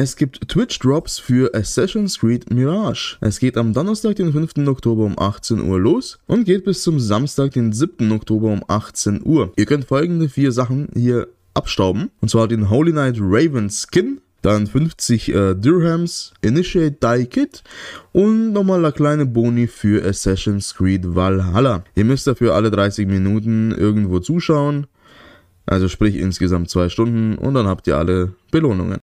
Es gibt Twitch-Drops für Assassin's Creed Mirage. Es geht am Donnerstag, den 5. Oktober um 18 Uhr los und geht bis zum Samstag, den 7. Oktober um 18 Uhr. Ihr könnt folgende vier Sachen hier abstauben. Und zwar den Holy Knight Raven Skin, dann 50 äh, Dirhams, Initiate Die Kit und nochmal eine kleine Boni für Assassin's Creed Valhalla. Ihr müsst dafür alle 30 Minuten irgendwo zuschauen, also sprich insgesamt zwei Stunden und dann habt ihr alle Belohnungen.